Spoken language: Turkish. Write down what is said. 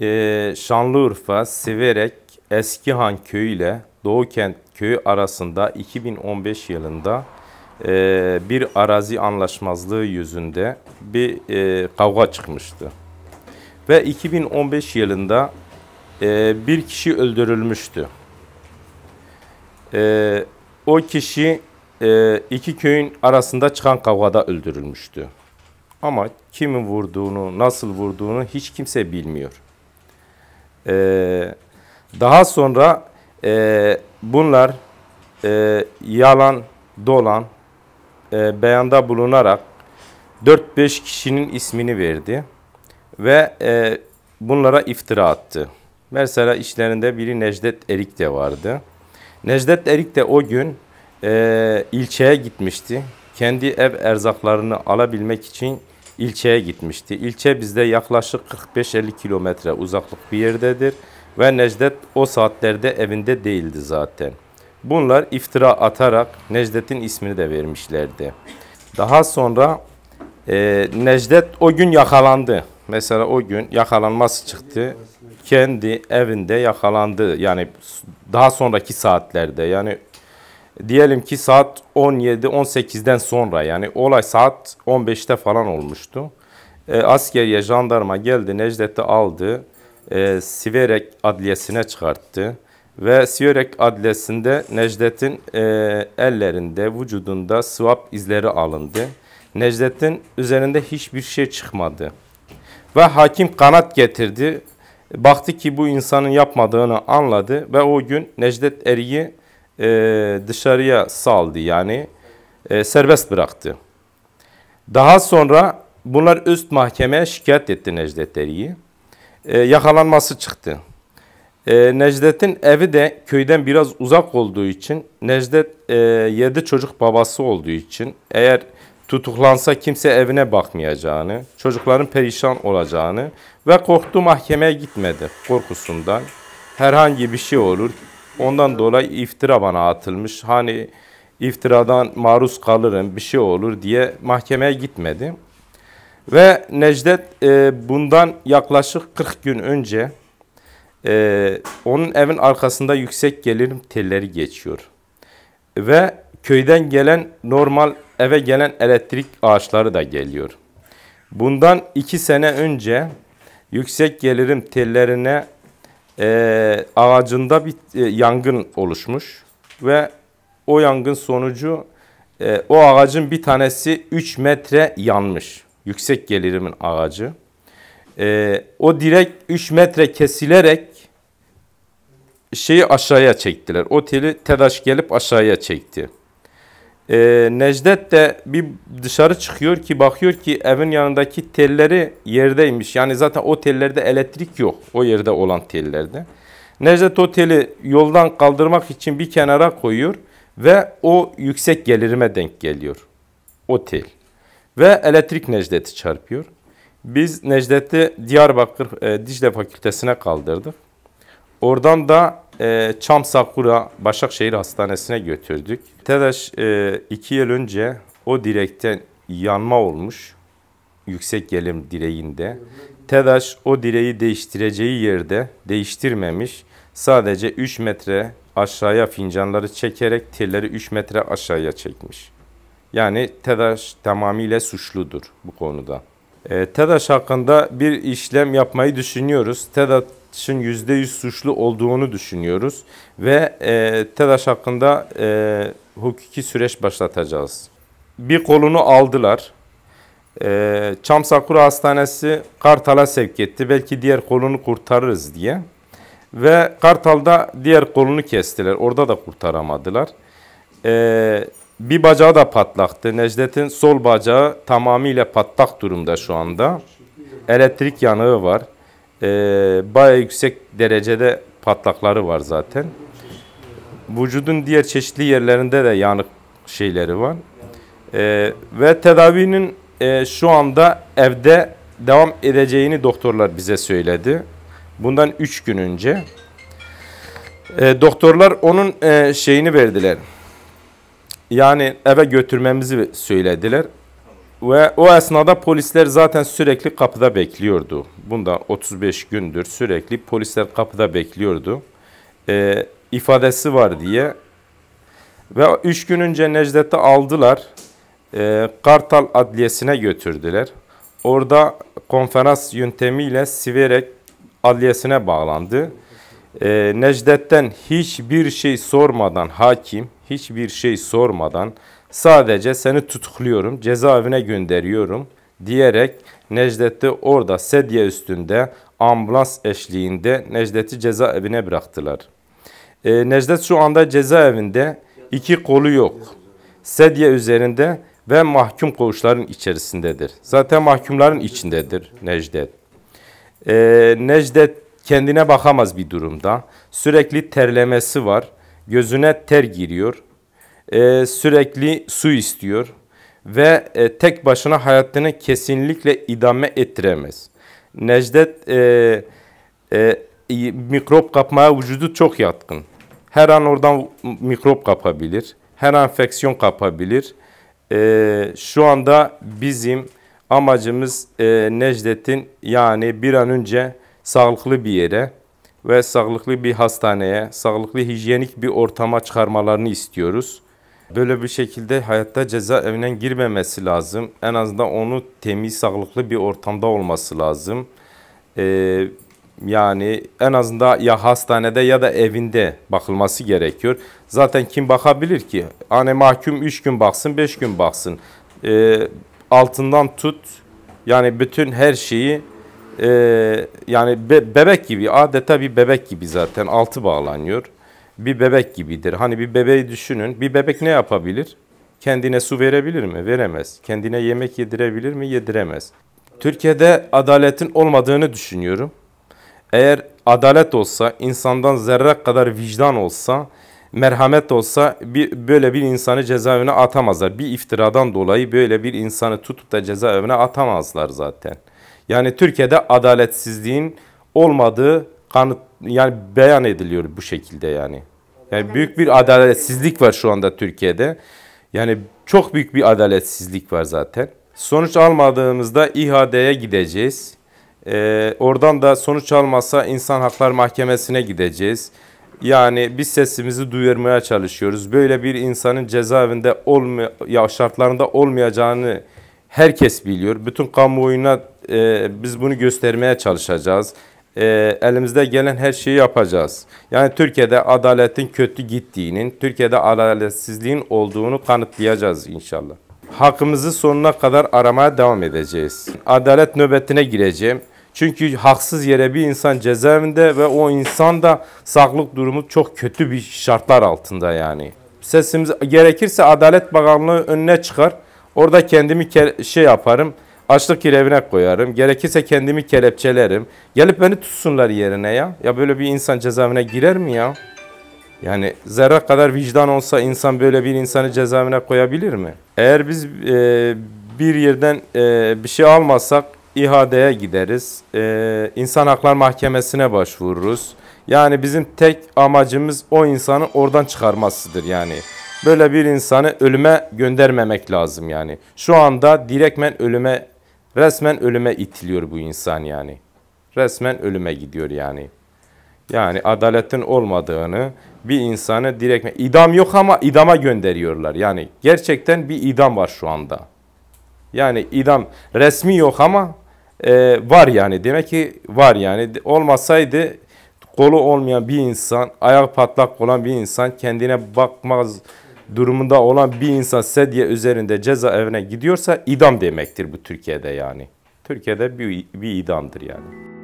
e, Şanlıurfa, Siverek, Eskihan köyü ile Doğukent köyü arasında 2015 yılında e, bir arazi anlaşmazlığı yüzünde bir e, kavga çıkmıştı. Ve 2015 yılında e, bir kişi öldürülmüştü. E, o kişi e, iki köyün arasında çıkan kavgada öldürülmüştü. Ama kimin vurduğunu, nasıl vurduğunu hiç kimse bilmiyor. E, daha sonra e, bunlar e, yalan, dolan, e, beyanda bulunarak 4-5 kişinin ismini verdi ve e, bunlara iftira attı. Mesela işlerinde biri Necdet Erik de vardı. Necdet Erik de o gün e, ilçeye gitmişti. Kendi ev erzaklarını alabilmek için ilçeye gitmişti. İlçe bizde yaklaşık 45-50 kilometre uzaklık bir yerdedir ve Necdet o saatlerde evinde değildi zaten. Bunlar iftira atarak Necdet'in ismini de vermişlerdi. Daha sonra e, Necdet o gün yakalandı. Mesela o gün yakalanması çıktı. Kendi evinde yakalandı. Yani daha sonraki saatlerde yani diyelim ki saat 17-18'den sonra yani olay saat 15'te falan olmuştu. E, askeriye jandarma geldi Necdet'i aldı. E, Siverek Adliyesi'ne çıkarttı. Ve Siverek Adliyesi'nde Necdet'in e, ellerinde, vücudunda swap izleri alındı. Necdet'in üzerinde hiçbir şey çıkmadı. Ve hakim kanat getirdi. Baktı ki bu insanın yapmadığını anladı ve o gün Necdet Eri'yi e, dışarıya saldı yani e, serbest bıraktı. Daha sonra bunlar üst mahkemeye şikayet etti Necdet Deriyi. E, yakalanması çıktı. E, Necdet'in evi de köyden biraz uzak olduğu için Necdet e, yedi çocuk babası olduğu için eğer tutuklansa kimse evine bakmayacağını, çocukların perişan olacağını ve korktu mahkemeye gitmedi korkusundan. Herhangi bir şey olur, Ondan dolayı iftira bana atılmış. Hani iftiradan maruz kalırım bir şey olur diye mahkemeye gitmedim. Ve Necdet e, bundan yaklaşık 40 gün önce e, onun evin arkasında yüksek gelirim telleri geçiyor. Ve köyden gelen normal eve gelen elektrik ağaçları da geliyor. Bundan iki sene önce yüksek gelirim tellerine e, ağacında bir e, yangın oluşmuş ve o yangın sonucu e, o ağacın bir tanesi 3 metre yanmış. Yüksek gelirimin ağacı. E, o direk 3 metre kesilerek şeyi aşağıya çektiler. O teli TEDAŞ gelip aşağıya çekti. E, Necdet de bir dışarı çıkıyor ki bakıyor ki evin yanındaki telleri yerdeymiş. Yani zaten o tellerde elektrik yok. O yerde olan tellerde. Necdet o teli yoldan kaldırmak için bir kenara koyuyor ve o yüksek gelirime denk geliyor. O tel. Ve elektrik Necdet'i çarpıyor. Biz Necdet'i Diyarbakır e, Dicle Fakültesine kaldırdık. Oradan da e, Çam Sakura Başakşehir Hastanesi'ne götürdük. TEDAŞ e, iki yıl önce o direkten yanma olmuş yüksek gelim direğinde. TEDAŞ o direği değiştireceği yerde değiştirmemiş. Sadece 3 metre aşağıya fincanları çekerek telleri 3 metre aşağıya çekmiş. Yani TEDAŞ tamamıyla suçludur bu konuda. E, ee, TEDAŞ hakkında bir işlem yapmayı düşünüyoruz. TEDAŞ için %100 suçlu olduğunu düşünüyoruz ve e, TEDAŞ hakkında e, hukuki süreç başlatacağız. Bir kolunu aldılar. E, Çam Sakura Hastanesi Kartal'a sevk etti. Belki diğer kolunu kurtarırız diye. Ve Kartal'da diğer kolunu kestiler. Orada da kurtaramadılar. E, bir bacağı da patlaktı. Necdet'in sol bacağı tamamıyla patlak durumda şu anda. Elektrik yanığı var e, bayağı yüksek derecede patlakları var zaten. Vücudun diğer çeşitli yerlerinde de yanık şeyleri var. E, ve tedavinin e, şu anda evde devam edeceğini doktorlar bize söyledi. Bundan 3 gün önce. E, doktorlar onun e, şeyini verdiler. Yani eve götürmemizi söylediler. Ve o esnada polisler zaten sürekli kapıda bekliyordu. Bunda 35 gündür sürekli polisler kapıda bekliyordu. E, ifadesi var diye. Ve 3 gün önce Necdet'i aldılar. E, Kartal Adliyesi'ne götürdüler. Orada konferans yöntemiyle Siverek Adliyesi'ne bağlandı. E, Necdet'ten hiçbir şey sormadan hakim, hiçbir şey sormadan Sadece seni tutukluyorum, cezaevine gönderiyorum diyerek Necdet'i orada sedye üstünde ambulans eşliğinde Necdet'i cezaevine bıraktılar. E, Necdet şu anda cezaevinde iki kolu yok. Sedye üzerinde ve mahkum koğuşların içerisindedir. Zaten mahkumların içindedir Necdet. E, Necdet kendine bakamaz bir durumda. Sürekli terlemesi var. Gözüne ter giriyor e, sürekli su istiyor ve e, tek başına hayatını kesinlikle idame ettiremez. Necdet e, e, mikrop kapmaya vücudu çok yatkın. Her an oradan mikrop kapabilir. Her an enfeksiyon kapabilir. E, şu anda bizim amacımız e, Necdet'in yani bir an önce sağlıklı bir yere ve sağlıklı bir hastaneye, sağlıklı hijyenik bir ortama çıkarmalarını istiyoruz. Böyle bir şekilde hayatta cezaevine girmemesi lazım. En azından onu temiz, sağlıklı bir ortamda olması lazım. Ee, yani en azından ya hastanede ya da evinde bakılması gerekiyor. Zaten kim bakabilir ki? Anne hani mahkum 3 gün baksın, 5 gün baksın. Ee, altından tut yani bütün her şeyi e, yani be, bebek gibi adeta bir bebek gibi zaten altı bağlanıyor bir bebek gibidir. Hani bir bebeği düşünün. Bir bebek ne yapabilir? Kendine su verebilir mi? Veremez. Kendine yemek yedirebilir mi? Yediremez. Türkiye'de adaletin olmadığını düşünüyorum. Eğer adalet olsa, insandan zerre kadar vicdan olsa, merhamet olsa bir, böyle bir insanı cezaevine atamazlar. Bir iftiradan dolayı böyle bir insanı tutup da cezaevine atamazlar zaten. Yani Türkiye'de adaletsizliğin olmadığı kanıt yani beyan ediliyor bu şekilde yani. Yani büyük bir adaletsizlik var şu anda Türkiye'de. Yani çok büyük bir adaletsizlik var zaten. Sonuç almadığımızda İHA'ye gideceğiz. Ee, oradan da sonuç almazsa İnsan Haklar Mahkemesi'ne gideceğiz. Yani biz sesimizi duyurmaya çalışıyoruz. Böyle bir insanın cezaevinde olma, ya şartlarında olmayacağını herkes biliyor. Bütün kamuoyuna e, biz bunu göstermeye çalışacağız e, elimizde gelen her şeyi yapacağız. Yani Türkiye'de adaletin kötü gittiğinin, Türkiye'de adaletsizliğin olduğunu kanıtlayacağız inşallah. Hakkımızı sonuna kadar aramaya devam edeceğiz. Adalet nöbetine gireceğim. Çünkü haksız yere bir insan cezaevinde ve o insan da sağlık durumu çok kötü bir şartlar altında yani. Sesimiz gerekirse Adalet Bakanlığı önüne çıkar. Orada kendimi şey yaparım. Açlık kirevine koyarım. Gerekirse kendimi kelepçelerim. Gelip beni tutsunlar yerine ya. Ya böyle bir insan cezaevine girer mi ya? Yani zerre kadar vicdan olsa insan böyle bir insanı cezaevine koyabilir mi? Eğer biz e, bir yerden e, bir şey almazsak ihadeye gideriz. E, İnsan Haklar Mahkemesi'ne başvururuz. Yani bizim tek amacımız o insanı oradan çıkarmasıdır yani. Böyle bir insanı ölüme göndermemek lazım yani. Şu anda direktmen ölüme Resmen ölüme itiliyor bu insan yani. Resmen ölüme gidiyor yani. Yani adaletin olmadığını bir insanı direkt idam yok ama idama gönderiyorlar. Yani gerçekten bir idam var şu anda. Yani idam resmi yok ama e, var yani. Demek ki var yani. Olmasaydı kolu olmayan bir insan, ayak patlak olan bir insan kendine bakmaz durumunda olan bir insan sedye üzerinde cezaevine gidiyorsa idam demektir bu Türkiye'de yani. Türkiye'de bir, bir idamdır yani.